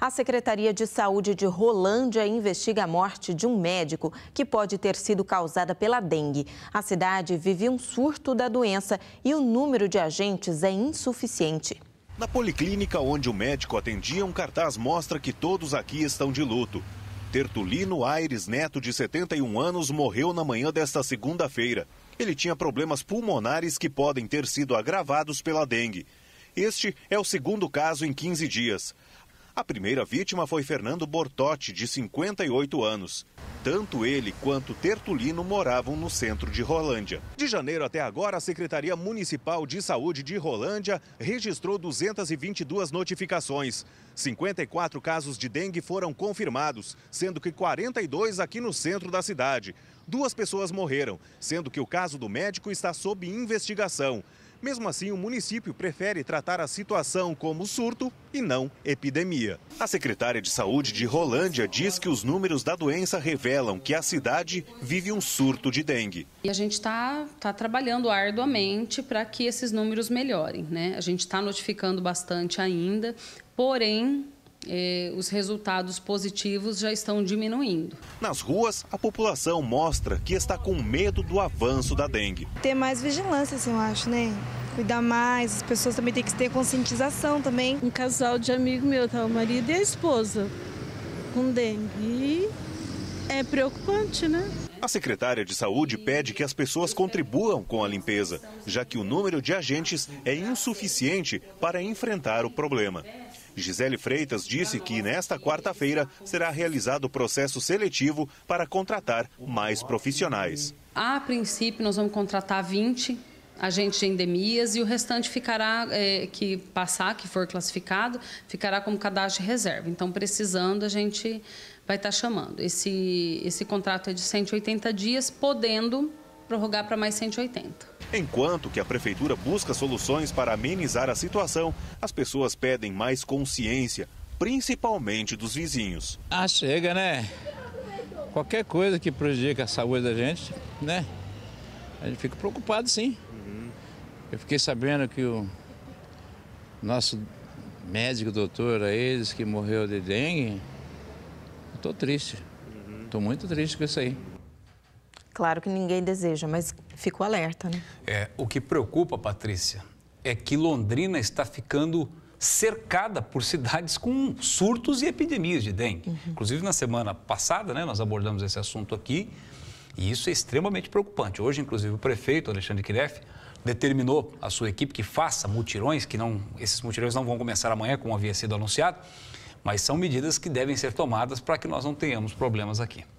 A Secretaria de Saúde de Rolândia investiga a morte de um médico que pode ter sido causada pela dengue. A cidade vive um surto da doença e o número de agentes é insuficiente. Na policlínica onde o médico atendia, um cartaz mostra que todos aqui estão de luto. Tertulino Aires Neto, de 71 anos, morreu na manhã desta segunda-feira. Ele tinha problemas pulmonares que podem ter sido agravados pela dengue. Este é o segundo caso em 15 dias. A primeira vítima foi Fernando Bortotti, de 58 anos. Tanto ele quanto Tertulino moravam no centro de Rolândia. De janeiro até agora, a Secretaria Municipal de Saúde de Rolândia registrou 222 notificações. 54 casos de dengue foram confirmados, sendo que 42 aqui no centro da cidade. Duas pessoas morreram, sendo que o caso do médico está sob investigação. Mesmo assim, o município prefere tratar a situação como surto e não epidemia. A secretária de Saúde de Rolândia diz que os números da doença revelam que a cidade vive um surto de dengue. E a gente está tá trabalhando arduamente para que esses números melhorem. Né? A gente está notificando bastante ainda, porém eh, os resultados positivos já estão diminuindo. Nas ruas, a população mostra que está com medo do avanço da dengue. Ter mais vigilância, assim, eu acho, né? Cuidar mais, as pessoas também têm que ter conscientização também. Um casal de amigo meu, tá? O marido e a esposa, com dengue. E é preocupante, né? A secretária de Saúde pede que as pessoas contribuam com a limpeza, já que o número de agentes é insuficiente para enfrentar o problema. Gisele Freitas disse que nesta quarta-feira será realizado o processo seletivo para contratar mais profissionais. A princípio, nós vamos contratar 20 a gente endemias e o restante ficará, é, que passar, que for classificado, ficará como cadastro de reserva. Então, precisando, a gente vai estar chamando. Esse, esse contrato é de 180 dias, podendo prorrogar para mais 180. Enquanto que a prefeitura busca soluções para amenizar a situação, as pessoas pedem mais consciência, principalmente dos vizinhos. Ah, chega, né? Qualquer coisa que prejudique a saúde da gente, né? A gente fica preocupado, sim. Eu fiquei sabendo que o nosso médico doutor aí é disse que morreu de dengue. Estou triste. Estou uhum. muito triste com isso aí. Claro que ninguém deseja, mas fico alerta, né? É, o que preocupa, Patrícia, é que Londrina está ficando cercada por cidades com surtos e epidemias de dengue. Uhum. Inclusive, na semana passada, né, nós abordamos esse assunto aqui e isso é extremamente preocupante. Hoje, inclusive, o prefeito Alexandre Kireff determinou a sua equipe que faça mutirões, que não, esses mutirões não vão começar amanhã, como havia sido anunciado, mas são medidas que devem ser tomadas para que nós não tenhamos problemas aqui.